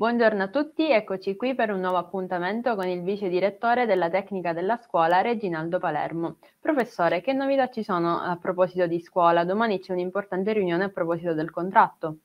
Buongiorno a tutti, eccoci qui per un nuovo appuntamento con il vice direttore della tecnica della scuola Reginaldo Palermo. Professore, che novità ci sono a proposito di scuola? Domani c'è un'importante riunione a proposito del contratto.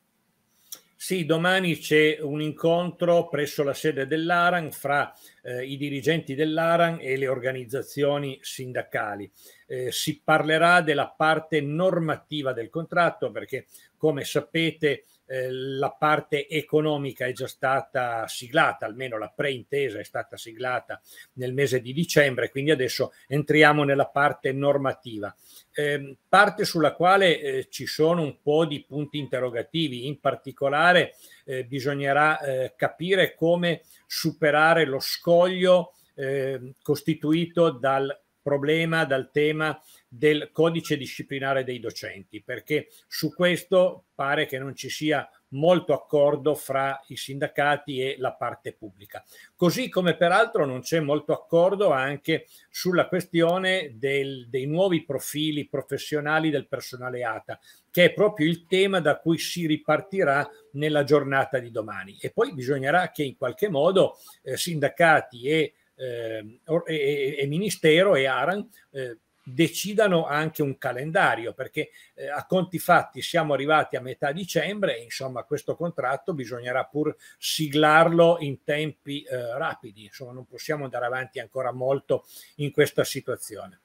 Sì, domani c'è un incontro presso la sede dell'Aran fra eh, i dirigenti dell'Aran e le organizzazioni sindacali. Eh, si parlerà della parte normativa del contratto perché, come sapete, eh, la parte economica è già stata siglata, almeno la preintesa è stata siglata nel mese di dicembre, quindi adesso entriamo nella parte normativa, eh, parte sulla quale eh, ci sono un po' di punti interrogativi, in particolare eh, bisognerà eh, capire come superare lo scoglio ehm, costituito dal problema, dal tema del codice disciplinare dei docenti, perché su questo pare che non ci sia molto accordo fra i sindacati e la parte pubblica. Così come peraltro non c'è molto accordo anche sulla questione del, dei nuovi profili professionali del personale ATA, che è proprio il tema da cui si ripartirà nella giornata di domani. E poi bisognerà che in qualche modo eh, sindacati e eh, e, e, Ministero e Aran eh, decidano anche un calendario perché eh, a conti fatti siamo arrivati a metà dicembre e insomma questo contratto bisognerà pur siglarlo in tempi eh, rapidi insomma non possiamo andare avanti ancora molto in questa situazione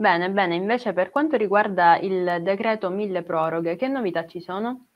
Bene, bene, invece per quanto riguarda il decreto mille proroghe, che novità ci sono?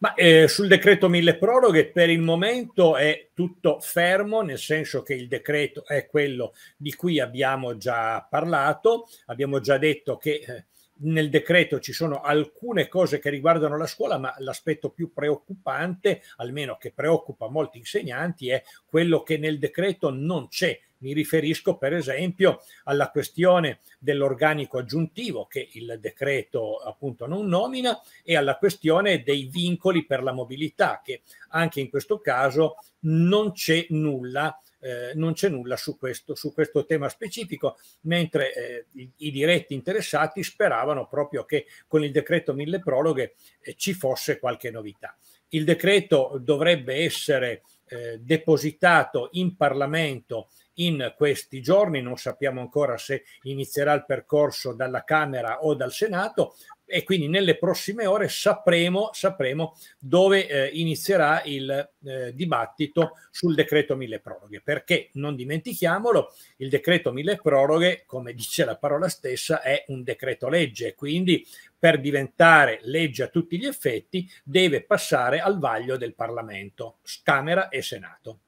Ma eh, sul decreto mille proroghe per il momento è tutto fermo, nel senso che il decreto è quello di cui abbiamo già parlato, abbiamo già detto che eh, nel decreto ci sono alcune cose che riguardano la scuola, ma l'aspetto più preoccupante, almeno che preoccupa molti insegnanti, è quello che nel decreto non c'è mi riferisco per esempio alla questione dell'organico aggiuntivo che il decreto appunto non nomina e alla questione dei vincoli per la mobilità che anche in questo caso non c'è nulla eh, non c'è nulla su questo, su questo, tema specifico, mentre eh, i, i, diretti interessati speravano proprio che con il decreto mille proroghe eh, ci fosse qualche novità. Il decreto dovrebbe essere eh, depositato in Parlamento in questi giorni, non sappiamo ancora se inizierà il percorso dalla Camera o dal Senato e quindi nelle prossime ore sapremo, sapremo dove eh, inizierà il eh, dibattito sul decreto mille proroghe, perché non dimentichiamolo, il decreto mille proroghe, come dice la parola stessa, è un decreto legge, quindi per diventare legge a tutti gli effetti deve passare al vaglio del Parlamento, Camera e Senato.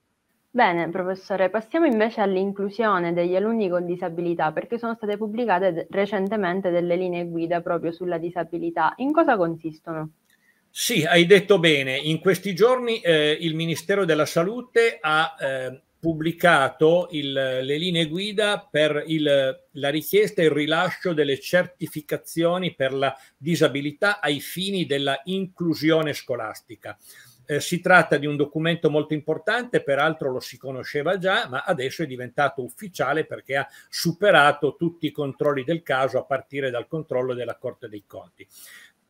Bene, professore, passiamo invece all'inclusione degli alunni con disabilità, perché sono state pubblicate d- recentemente delle linee guida proprio sulla disabilità. In cosa consistono? Sì, hai detto bene. In questi giorni eh, il Ministero della Salute ha eh, pubblicato il, le linee guida per il, la richiesta e il rilascio delle certificazioni per la disabilità ai fini della inclusione scolastica. Eh, si tratta di un documento molto importante, peraltro lo si conosceva già, ma adesso è diventato ufficiale perché ha superato tutti i controlli del caso a partire dal controllo della Corte dei Conti.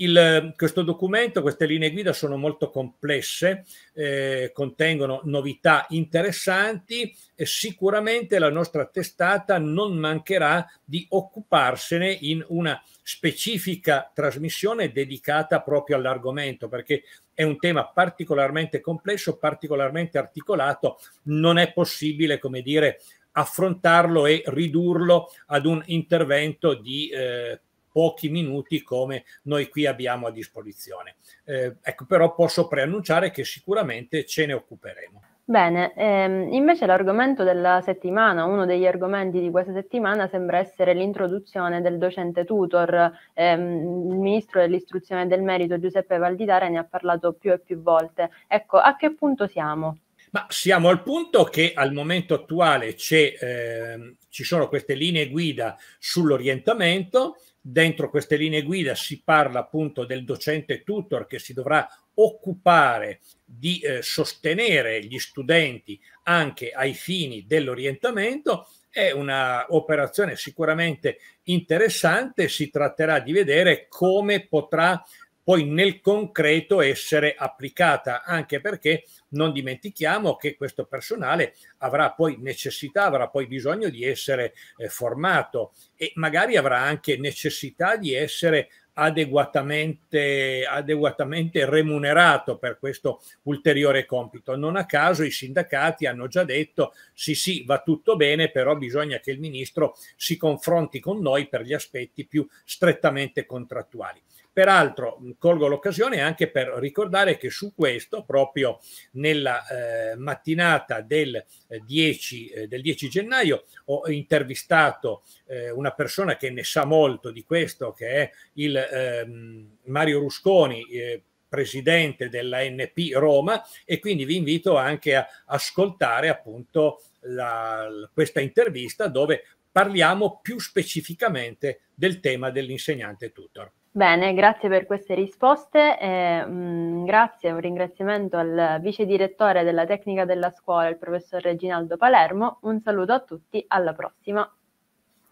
Il, questo documento, queste linee guida sono molto complesse, eh, contengono novità interessanti e sicuramente la nostra testata non mancherà di occuparsene in una specifica trasmissione dedicata proprio all'argomento, perché è un tema particolarmente complesso, particolarmente articolato, non è possibile, come dire, affrontarlo e ridurlo ad un intervento di eh, pochi minuti come noi qui abbiamo a disposizione. Eh, ecco, però posso preannunciare che sicuramente ce ne occuperemo. Bene, ehm, invece l'argomento della settimana, uno degli argomenti di questa settimana sembra essere l'introduzione del docente tutor. Ehm, il ministro dell'istruzione e del merito Giuseppe Valditare ne ha parlato più e più volte. Ecco, a che punto siamo? Ma siamo al punto che al momento attuale eh, ci sono queste linee guida sull'orientamento, dentro queste linee guida si parla appunto del docente tutor che si dovrà occupare di eh, sostenere gli studenti anche ai fini dell'orientamento. È un'operazione sicuramente interessante, si tratterà di vedere come potrà poi nel concreto essere applicata, anche perché non dimentichiamo che questo personale avrà poi necessità, avrà poi bisogno di essere eh, formato e magari avrà anche necessità di essere adeguatamente, adeguatamente remunerato per questo ulteriore compito. Non a caso i sindacati hanno già detto sì sì va tutto bene, però bisogna che il ministro si confronti con noi per gli aspetti più strettamente contrattuali. Peraltro colgo l'occasione anche per ricordare che su questo, proprio nella eh, mattinata del, 10, eh, eh, del 10 gennaio, ho intervistato eh, una persona che ne sa molto di questo, che è il ehm, Mario Rusconi, eh, presidente dell'ANP Roma e quindi vi invito anche a ascoltare appunto la, questa intervista dove parliamo più specificamente del tema dell'insegnante tutor. Bene, grazie per queste risposte. E, mh, mm, grazie, un ringraziamento al vice direttore della tecnica della scuola, il professor Reginaldo Palermo. Un saluto a tutti, alla prossima.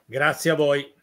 Grazie a voi.